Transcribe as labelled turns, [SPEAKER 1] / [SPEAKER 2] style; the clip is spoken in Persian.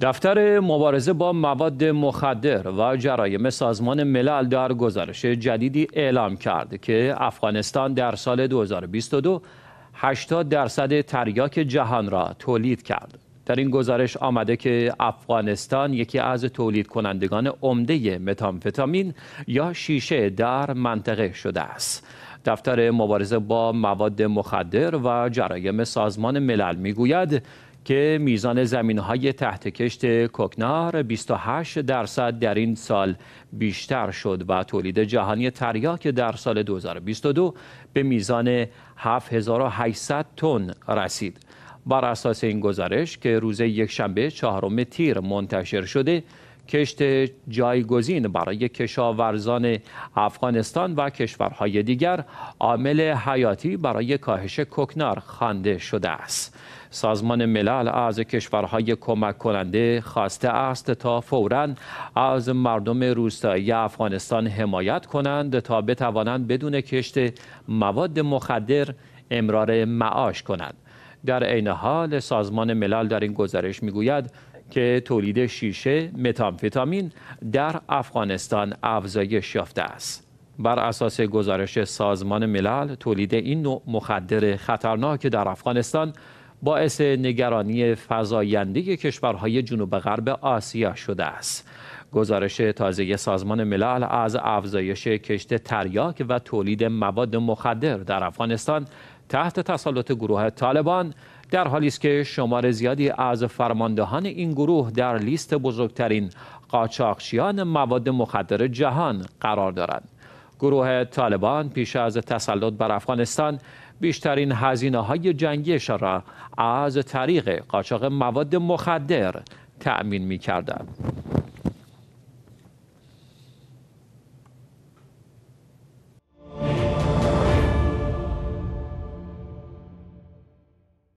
[SPEAKER 1] دفتر مبارزه با مواد مخدر و جرایم سازمان ملل در گزارش جدیدی اعلام کرد که افغانستان در سال 2022 80 درصد تریاک جهان را تولید کرد. در این گزارش آمده که افغانستان یکی از تولید کنندگان عمده متامفتامین یا شیشه در منطقه شده است. دفتر مبارزه با مواد مخدر و جرایم سازمان ملل میگوید که میزان زمین های تحت کشت کوکنار 28 درصد در این سال بیشتر شد و تولید جهانی تریاک در سال 2022 به میزان 7800 تن رسید. بر اساس این گزارش که روز یکشنبه چهارم تیر منتشر شده کشت جایگزین برای کشاورزان افغانستان و کشورهای دیگر عامل حیاتی برای کاهش ککنار خوانده شده است. سازمان ملل از کشورهای کمک کننده خواسته است تا فورا از مردم روستایی افغانستان حمایت کنند تا بتوانند بدون کشت مواد مخدر امرار معاش کنند. در عین حال سازمان ملل در این گزارش میگوید که تولید شیشه متامفتامین در افغانستان افزایش یافته است. بر اساس گزارش سازمان ملل تولید این نوع مخدر خطرناک در افغانستان باعث نگرانی فضاینده کشورهای جنوب غرب آسیا شده است. گزارش تازه سازمان ملل از افزایش کشت تریاک و تولید مواد مخدر در افغانستان تحت تسلط گروه طالبان در حالی است که شمار زیادی از فرماندهان این گروه در لیست بزرگترین قاچاقچیان مواد مخدر جهان قرار دارند گروه طالبان پیش از تسلط بر افغانستان بیشترین هزینه های جنگیش را از طریق قاچاق مواد مخدر تأمین می کردند.